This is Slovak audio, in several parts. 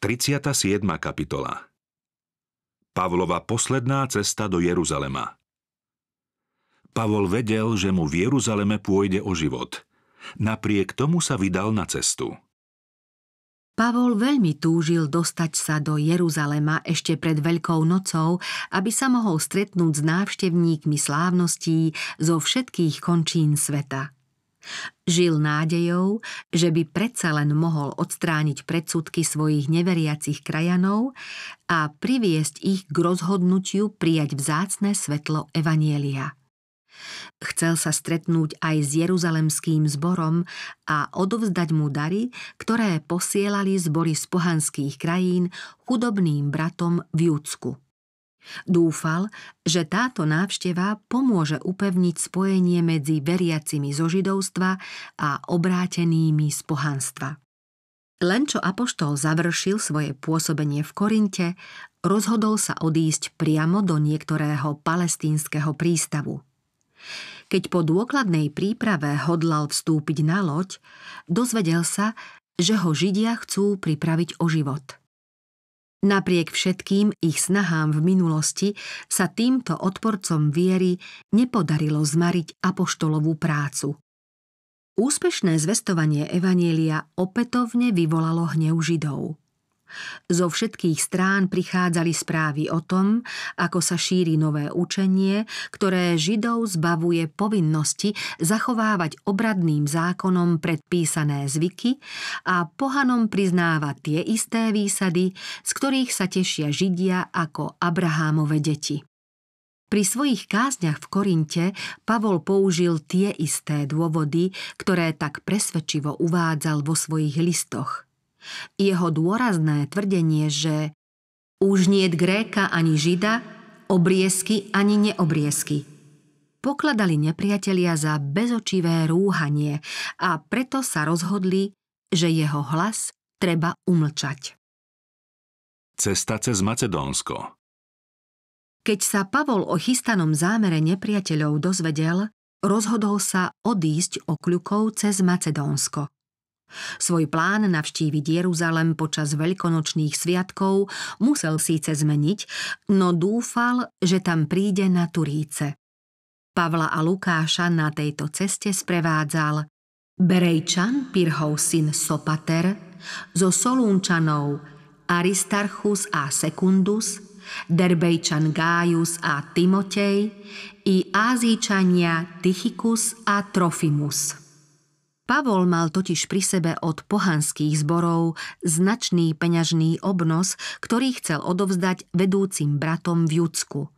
37. kapitola Pavlova posledná cesta do Jeruzalema Pavol vedel, že mu v Jeruzaleme pôjde o život. Napriek tomu sa vydal na cestu. Pavol veľmi túžil dostať sa do Jeruzalema ešte pred Veľkou nocou, aby sa mohol stretnúť s návštevníkmi slávností zo všetkých končín sveta. Žil nádejou, že by predsa len mohol odstrániť predsudky svojich neveriacich krajanov a priviesť ich k rozhodnutiu prijať vzácne svetlo Evanielia. Chcel sa stretnúť aj s Jeruzalemským zborom a odovzdať mu dary, ktoré posielali zbory z pohanských krajín chudobným bratom v Júdsku. Dúfal, že táto návšteva pomôže upevniť spojenie medzi veriacimi zo židovstva a obrátenými z pohanstva. Len čo Apoštol završil svoje pôsobenie v Korinte, rozhodol sa odísť priamo do niektorého palestínskeho prístavu. Keď po dôkladnej príprave hodlal vstúpiť na loď, dozvedel sa, že ho Židia chcú pripraviť o život – Napriek všetkým ich snahám v minulosti sa týmto odporcom viery nepodarilo zmariť apoštolovú prácu. Úspešné zvestovanie Evanielia opätovne vyvolalo hnev Židov. Zo všetkých strán prichádzali správy o tom, ako sa šíri nové učenie, ktoré Židov zbavuje povinnosti zachovávať obradným zákonom predpísané zvyky a pohanom priznáva tie isté výsady, z ktorých sa tešia Židia ako Abrahámove deti. Pri svojich kázniach v Korinte Pavol použil tie isté dôvody, ktoré tak presvedčivo uvádzal vo svojich listoch – jeho dôrazné tvrdenie, že už nie Gréka ani Žida, obriesky ani neobriesky. pokladali nepriatelia za bezočivé rúhanie a preto sa rozhodli, že jeho hlas treba umlčať. Cesta cez Macedónsko Keď sa Pavol o chystanom zámere nepriateľov dozvedel, rozhodol sa odísť okľukou cez Macedónsko. Svoj plán navštíviť Jeruzalem počas veľkonočných sviatkov musel síce zmeniť, no dúfal, že tam príde na Turíce. Pavla a Lukáša na tejto ceste sprevádzal Berejčan, Pirhov syn Sopater, zo Solúnčanov Aristarchus a Sekundus, Derbejčan Gaius a Timotej i Ázíčania Tychikus a Trofimus. Pavol mal totiž pri sebe od pohanských zborov značný peňažný obnos, ktorý chcel odovzdať vedúcim bratom v Judsku.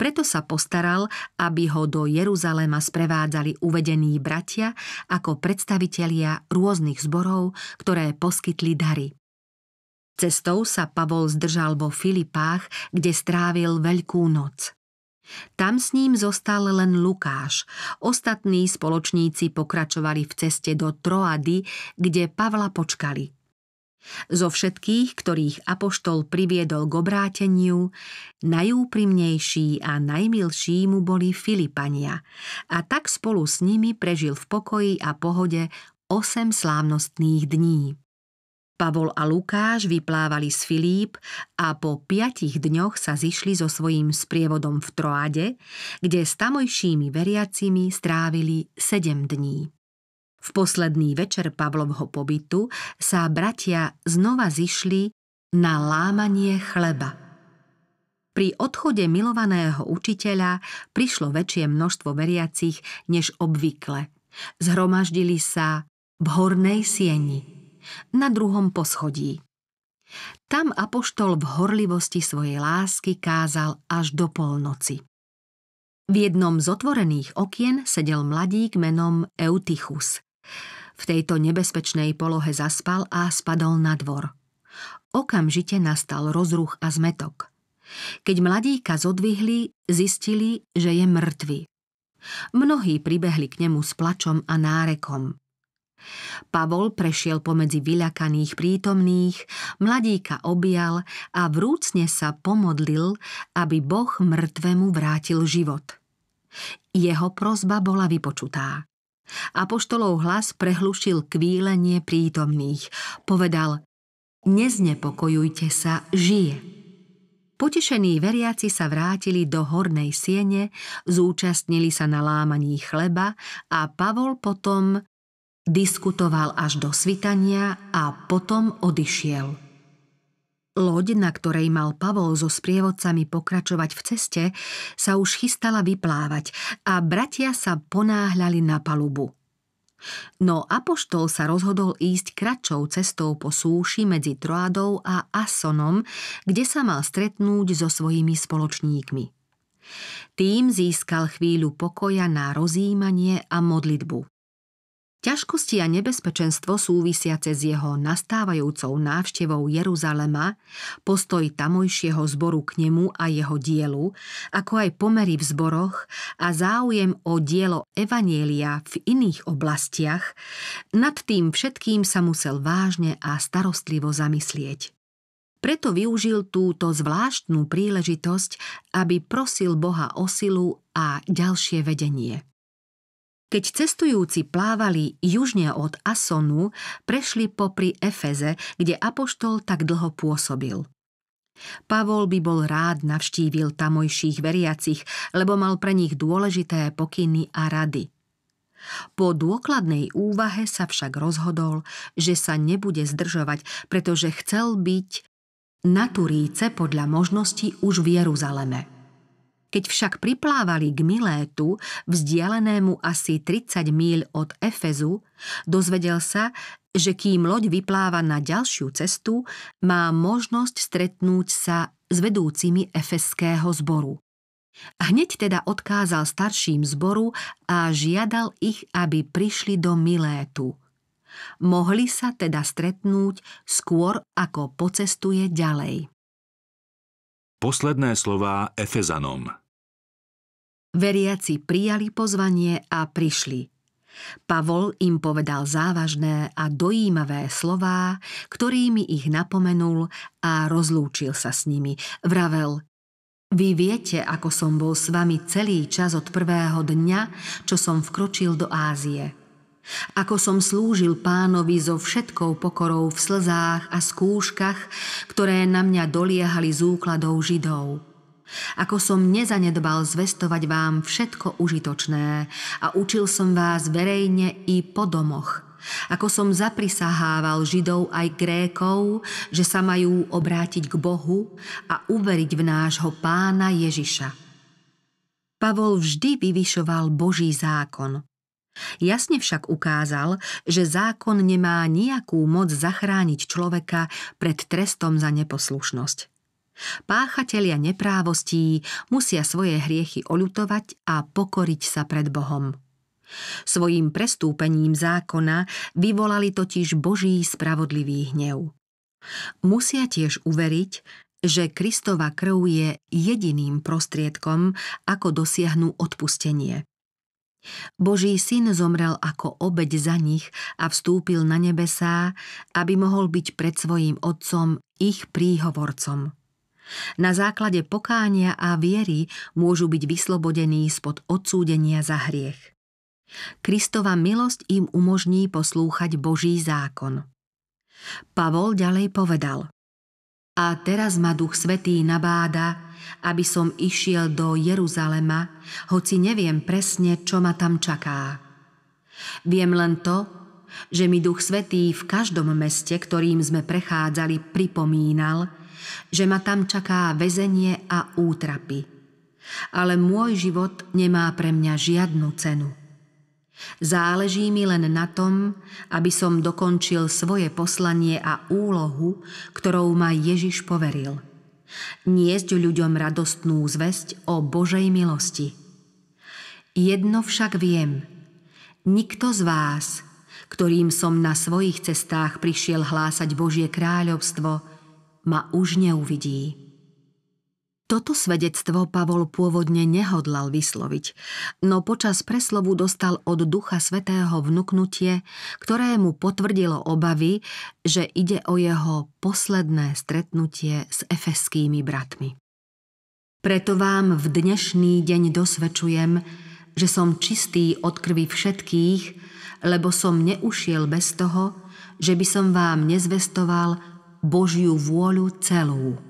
Preto sa postaral, aby ho do Jeruzalema sprevádzali uvedení bratia ako predstavitelia rôznych zborov, ktoré poskytli dary. Cestou sa Pavol zdržal vo Filipách, kde strávil veľkú noc. Tam s ním zostal len Lukáš. Ostatní spoločníci pokračovali v ceste do Troady, kde Pavla počkali. Zo všetkých, ktorých apoštol priviedol k obráteniu, najúprimnejší a najmilší mu boli Filipania a tak spolu s nimi prežil v pokoji a pohode osem slávnostných dní. Pavol a Lukáš vyplávali z Filíp a po piatich dňoch sa zišli so svojím sprievodom v Troade, kde s tamojšími veriacimi strávili sedem dní. V posledný večer Pavlovho pobytu sa bratia znova zišli na lámanie chleba. Pri odchode milovaného učiteľa prišlo väčšie množstvo veriacich než obvykle. Zhromaždili sa v hornej sieni – na druhom poschodí. Tam apoštol v horlivosti svojej lásky kázal až do polnoci. V jednom z otvorených okien sedel mladík menom Eutychus. V tejto nebezpečnej polohe zaspal a spadol na dvor. Okamžite nastal rozruch a zmetok. Keď mladíka zodvihli, zistili, že je mŕtvy. Mnohí pribehli k nemu s plačom a nárekom. Pavol prešiel pomedzi vyľakaných prítomných, mladíka objal a vrúcne sa pomodlil, aby Boh mŕtvemu vrátil život. Jeho prozba bola vypočutá. Apoštolov hlas prehlušil kvílenie prítomných. Povedal, neznepokojujte sa, žije. Potešení veriaci sa vrátili do hornej siene, zúčastnili sa na lámaní chleba a Pavol potom Diskutoval až do svitania a potom odišiel. Loď, na ktorej mal Pavol so sprievodcami pokračovať v ceste, sa už chystala vyplávať a bratia sa ponáhľali na palubu. No Apoštol sa rozhodol ísť kratšou cestou po súši medzi Troadou a Asonom, kde sa mal stretnúť so svojimi spoločníkmi. Tým získal chvíľu pokoja na rozjímanie a modlitbu. Ťažkosti a nebezpečenstvo súvisiace s jeho nastávajúcou návštevou Jeruzalema, postoj tamojšieho zboru k nemu a jeho dielu, ako aj pomery v zboroch a záujem o dielo Evanielia v iných oblastiach, nad tým všetkým sa musel vážne a starostlivo zamyslieť. Preto využil túto zvláštnu príležitosť, aby prosil Boha o silu a ďalšie vedenie. Keď cestujúci plávali južne od Asonu, prešli popri Efeze, kde Apoštol tak dlho pôsobil. Pavol by bol rád navštívil tamojších veriacich, lebo mal pre nich dôležité pokyny a rady. Po dôkladnej úvahe sa však rozhodol, že sa nebude zdržovať, pretože chcel byť na Turíce podľa možnosti už v Jeruzaleme. Keď však priplávali k Milétu, vzdialenému asi 30 míľ od Efezu, dozvedel sa, že kým loď vypláva na ďalšiu cestu, má možnosť stretnúť sa s vedúcimi efeského zboru. Hneď teda odkázal starším zboru a žiadal ich, aby prišli do Milétu. Mohli sa teda stretnúť skôr, ako pocestuje ďalej. Posledné slová Efezanom – Veriaci prijali pozvanie a prišli. Pavol im povedal závažné a dojímavé slová, ktorými ich napomenul a rozlúčil sa s nimi. Vravel, vy viete, ako som bol s vami celý čas od prvého dňa, čo som vkročil do Ázie. Ako som slúžil pánovi so všetkou pokorou v slzách a skúškach, ktoré na mňa doliehali z úkladov židov ako som nezanedbal zvestovať vám všetko užitočné a učil som vás verejne i po domoch, ako som zaprisahával Židov aj Grékov, že sa majú obrátiť k Bohu a uveriť v nášho pána Ježiša. Pavol vždy vyvyšoval Boží zákon. Jasne však ukázal, že zákon nemá nejakú moc zachrániť človeka pred trestom za neposlušnosť. Páchatelia neprávostí musia svoje hriechy oľutovať a pokoriť sa pred Bohom. Svojím prestúpením zákona vyvolali totiž Boží spravodlivý hnev. Musia tiež uveriť, že Kristova krv je jediným prostriedkom, ako dosiahnu odpustenie. Boží syn zomrel ako obeď za nich a vstúpil na nebesá, aby mohol byť pred svojím otcom ich príhovorcom. Na základe pokánia a viery môžu byť vyslobodení spod odsúdenia za hriech. Kristova milosť im umožní poslúchať Boží zákon. Pavol ďalej povedal A teraz ma Duch Svetý nabáda, aby som išiel do Jeruzalema, hoci neviem presne, čo ma tam čaká. Viem len to, že mi Duch Svetý v každom meste, ktorým sme prechádzali, pripomínal – že ma tam čaká väzenie a útrapy. Ale môj život nemá pre mňa žiadnu cenu. Záleží mi len na tom, aby som dokončil svoje poslanie a úlohu, ktorou ma Ježiš poveril. Niesť ľuďom radostnú zväzť o Božej milosti. Jedno však viem, nikto z vás, ktorým som na svojich cestách prišiel hlásať Božie kráľovstvo, ma už neuvidí. Toto svedectvo Pavol pôvodne nehodlal vysloviť, no počas preslovu dostal od Ducha Svetého vnuknutie, ktoré mu potvrdilo obavy, že ide o jeho posledné stretnutie s efeskými bratmi. Preto vám v dnešný deň dosvedčujem, že som čistý od krvi všetkých, lebo som neušiel bez toho, že by som vám nezvestoval Božiu vôľu celú.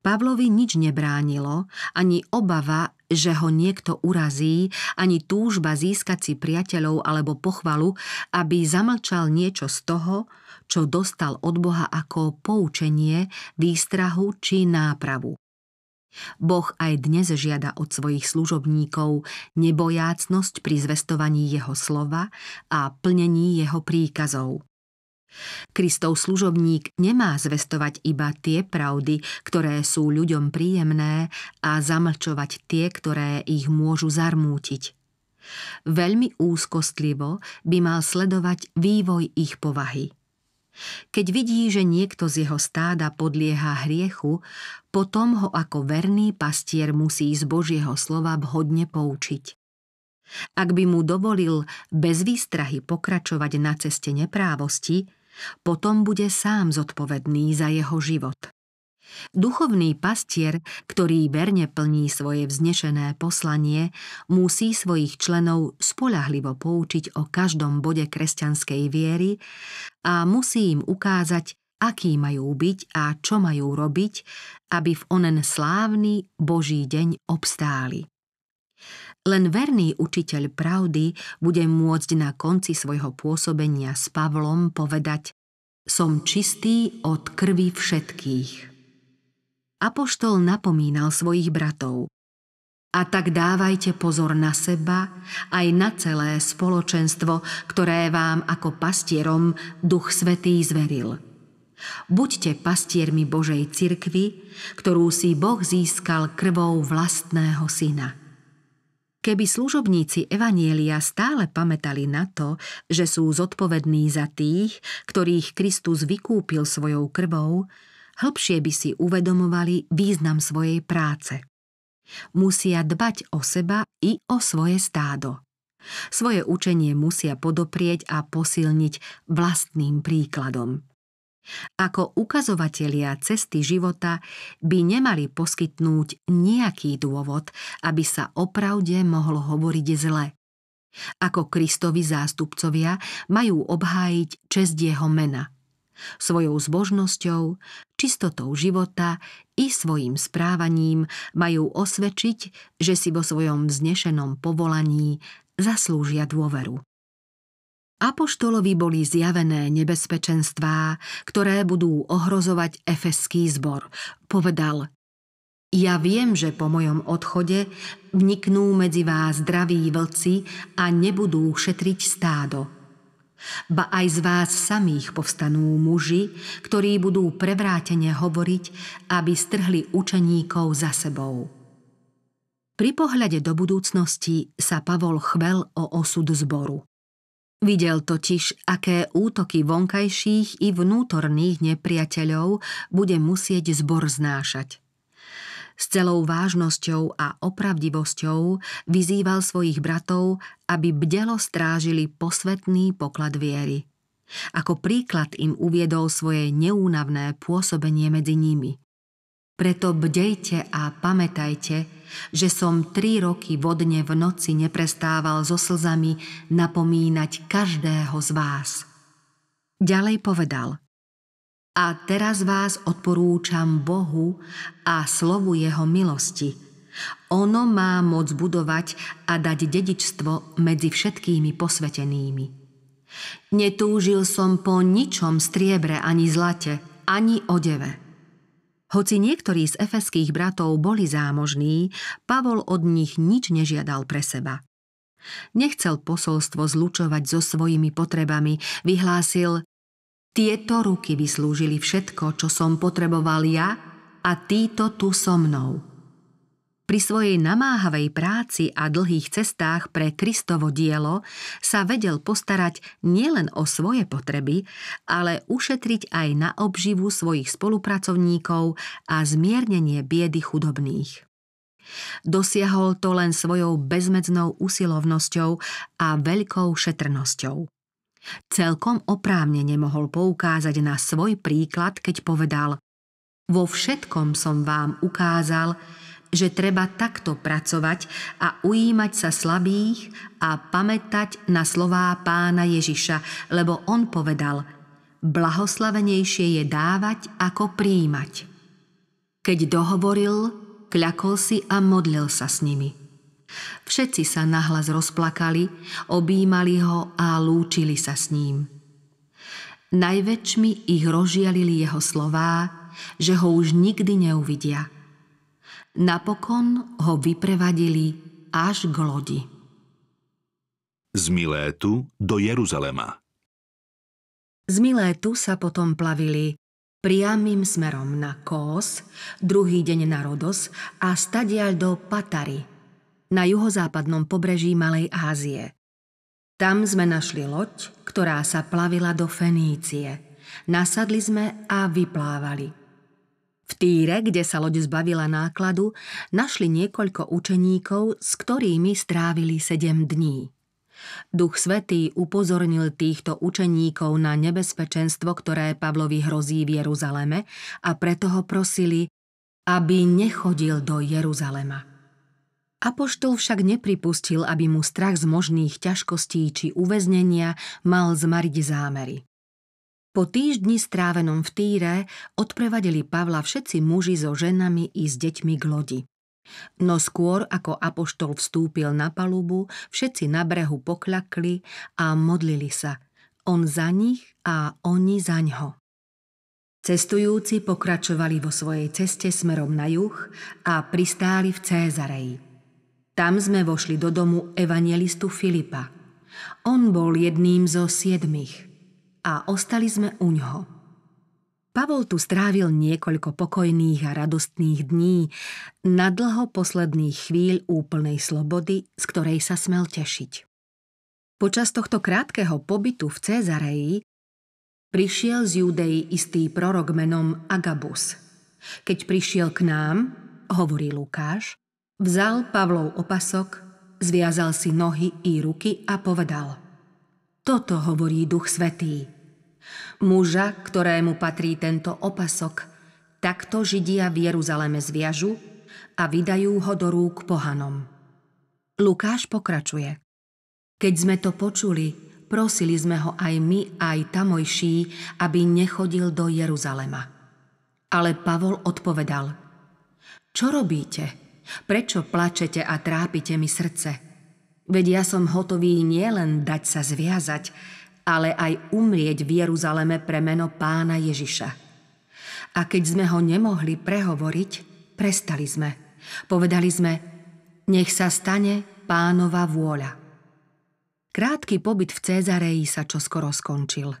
Pavlovi nič nebránilo, ani obava, že ho niekto urazí, ani túžba získať si priateľov alebo pochvalu, aby zamlčal niečo z toho, čo dostal od Boha ako poučenie, výstrahu či nápravu. Boh aj dnes žiada od svojich služobníkov nebojácnosť pri zvestovaní jeho slova a plnení jeho príkazov. Kristov služobník nemá zvestovať iba tie pravdy, ktoré sú ľuďom príjemné a zamlčovať tie, ktoré ich môžu zarmútiť. Veľmi úzkostlivo by mal sledovať vývoj ich povahy. Keď vidí, že niekto z jeho stáda podlieha hriechu, potom ho ako verný pastier musí z Božieho slova vhodne poučiť. Ak by mu dovolil bez výstrahy pokračovať na ceste neprávosti, potom bude sám zodpovedný za jeho život. Duchovný pastier, ktorý verne plní svoje vznešené poslanie, musí svojich členov spolahlivo poučiť o každom bode kresťanskej viery a musí im ukázať, aký majú byť a čo majú robiť, aby v onen slávny Boží deň obstáli. Len verný učiteľ pravdy bude môcť na konci svojho pôsobenia s Pavlom povedať Som čistý od krvi všetkých. Apoštol napomínal svojich bratov A tak dávajte pozor na seba, aj na celé spoločenstvo, ktoré vám ako pastierom Duch Svetý zveril. Buďte pastiermi Božej cirkvy, ktorú si Boh získal krvou vlastného syna. Keby služobníci Evanielia stále pamätali na to, že sú zodpovední za tých, ktorých Kristus vykúpil svojou krvou, hĺbšie by si uvedomovali význam svojej práce. Musia dbať o seba i o svoje stádo. Svoje učenie musia podoprieť a posilniť vlastným príkladom. Ako ukazovatelia cesty života by nemali poskytnúť nejaký dôvod, aby sa opravde mohlo hovoriť zle. Ako Kristovi zástupcovia majú obhájiť čest jeho mena. Svojou zbožnosťou, čistotou života i svojim správaním majú osvedčiť, že si vo svojom vznešenom povolaní zaslúžia dôveru. Apoštolovi boli zjavené nebezpečenstvá, ktoré budú ohrozovať efeský zbor. Povedal, ja viem, že po mojom odchode vniknú medzi vás zdraví vlci a nebudú šetriť stádo. Ba aj z vás samých povstanú muži, ktorí budú prevrátene hovoriť, aby strhli učeníkov za sebou. Pri pohľade do budúcnosti sa Pavol chvel o osud zboru. Videl totiž, aké útoky vonkajších i vnútorných nepriateľov bude musieť zbor znášať. S celou vážnosťou a opravdivosťou vyzýval svojich bratov, aby bdelo strážili posvetný poklad viery. Ako príklad im uviedol svoje neúnavné pôsobenie medzi nimi – preto bdejte a pamätajte, že som tri roky vodne v noci neprestával so slzami napomínať každého z vás. Ďalej povedal – a teraz vás odporúčam Bohu a slovu Jeho milosti. Ono má moc budovať a dať dedičstvo medzi všetkými posvetenými. Netúžil som po ničom striebre ani zlate, ani odeve. Hoci niektorí z efeských bratov boli zámožní, Pavol od nich nič nežiadal pre seba. Nechcel posolstvo zlučovať so svojimi potrebami, vyhlásil Tieto ruky vyslúžili všetko, čo som potreboval ja a títo tu so mnou. Pri svojej namáhavej práci a dlhých cestách pre Kristovo dielo sa vedel postarať nielen o svoje potreby, ale ušetriť aj na obživu svojich spolupracovníkov a zmiernenie biedy chudobných. Dosiahol to len svojou bezmedznou usilovnosťou a veľkou šetrnosťou. Celkom oprávnene mohol poukázať na svoj príklad, keď povedal: Vo všetkom som vám ukázal, že treba takto pracovať a ujímať sa slabých a pamätať na slová pána Ježiša, lebo on povedal, blahoslavenejšie je dávať ako príjmať. Keď dohovoril, kľakol si a modlil sa s nimi. Všetci sa nahlas rozplakali, objímali ho a lúčili sa s ním. Najväčšmi ich rozžialili jeho slová, že ho už nikdy neuvidia – Napokon ho vyprevadili až k lodi. Z Milétu do Jeruzalema Z Milétu sa potom plavili priamým smerom na Kós, druhý deň na Rodos a stadiaľ do Patary, na juhozápadnom pobreží Malej Ázie. Tam sme našli loď, ktorá sa plavila do Fenície. Nasadli sme a vyplávali – v Týre, kde sa loď zbavila nákladu, našli niekoľko učeníkov, s ktorými strávili sedem dní. Duch Svetý upozornil týchto učeníkov na nebezpečenstvo, ktoré Pavlovi hrozí v Jeruzaleme a preto ho prosili, aby nechodil do Jeruzalema. Apoštol však nepripustil, aby mu strach z možných ťažkostí či uväznenia mal zmariť zámery. Po týždni strávenom v Týre odprevadili Pavla všetci muži so ženami i s deťmi k lodi. No skôr, ako apoštol vstúpil na palubu, všetci na brehu pokľakli a modlili sa. On za nich a oni za ňo. Cestujúci pokračovali vo svojej ceste smerom na juh a pristáli v Cézareji. Tam sme vošli do domu evangelistu Filipa. On bol jedným zo siedmých – a ostali sme u ňoho. Pavol tu strávil niekoľko pokojných a radostných dní, na dlho posledných chvíľ úplnej slobody, z ktorej sa smel tešiť. Počas tohto krátkeho pobytu v Cezareji prišiel z Judei istý prorok menom Agabus. Keď prišiel k nám, hovorí Lukáš, vzal Pavlov opasok, zviazal si nohy i ruky a povedal Toto hovorí Duch Svetý. Muža, ktorému patrí tento opasok, takto Židia v Jeruzaleme zviažu a vydajú ho do rúk pohanom. Lukáš pokračuje. Keď sme to počuli, prosili sme ho aj my, aj tamojší, aby nechodil do Jeruzalema. Ale Pavol odpovedal – čo robíte? Prečo plačete a trápite mi srdce? Veď ja som hotový nielen dať sa zviazať, ale aj umrieť v Jeruzaleme pre meno pána Ježiša. A keď sme ho nemohli prehovoriť, prestali sme. Povedali sme, nech sa stane pánova vôľa. Krátky pobyt v Cézareji sa čoskoro skončil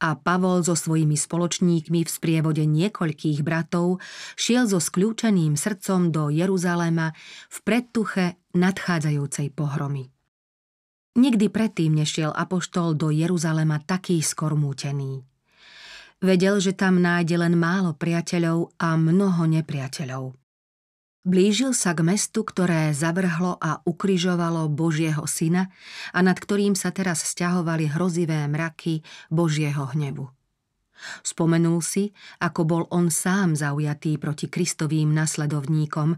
a Pavol so svojimi spoločníkmi v sprievode niekoľkých bratov šiel so skľúčeným srdcom do Jeruzalema v predtuche nadchádzajúcej pohromy. Nikdy predtým nešiel apoštol do Jeruzalema taký skormútený. Vedel, že tam nájde len málo priateľov a mnoho nepriateľov. Blížil sa k mestu, ktoré zavrhlo a ukryžovalo Božieho syna a nad ktorým sa teraz stiahovali hrozivé mraky Božieho hnebu. Spomenul si, ako bol on sám zaujatý proti Kristovým nasledovníkom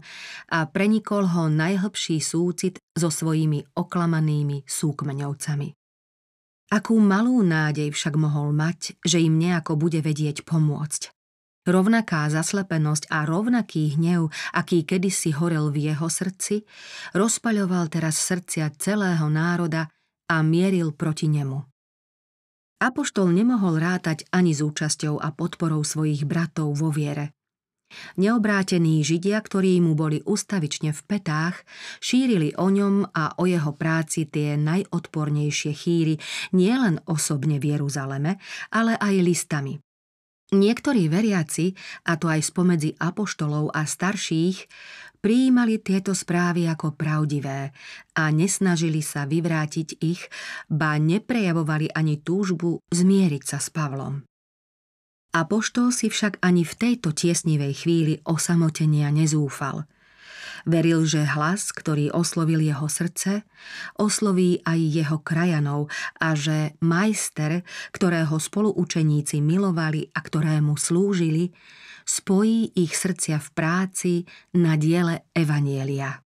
a prenikol ho najhlbší súcit so svojimi oklamanými súkmeňovcami. Akú malú nádej však mohol mať, že im nejako bude vedieť pomôcť. Rovnaká zaslepenosť a rovnaký hnev, aký kedysi horel v jeho srdci, rozpaľoval teraz srdcia celého národa a mieril proti nemu. Apoštol nemohol rátať ani s účasťou a podporou svojich bratov vo viere. Neobrátení Židia, ktorí mu boli ustavične v petách, šírili o ňom a o jeho práci tie najodpornejšie chýry nielen osobne v Jeruzaleme, ale aj listami. Niektorí veriaci, a to aj spomedzi apoštolov a starších, prijímali tieto správy ako pravdivé a nesnažili sa vyvrátiť ich, ba neprejavovali ani túžbu zmieriť sa s Pavlom. Apoštol si však ani v tejto tiesnivej chvíli osamotenia nezúfal. Veril, že hlas, ktorý oslovil jeho srdce, osloví aj jeho krajanov a že majster, ktorého spoluučeníci milovali a ktorému slúžili, spojí ich srdcia v práci na diele Evanielia.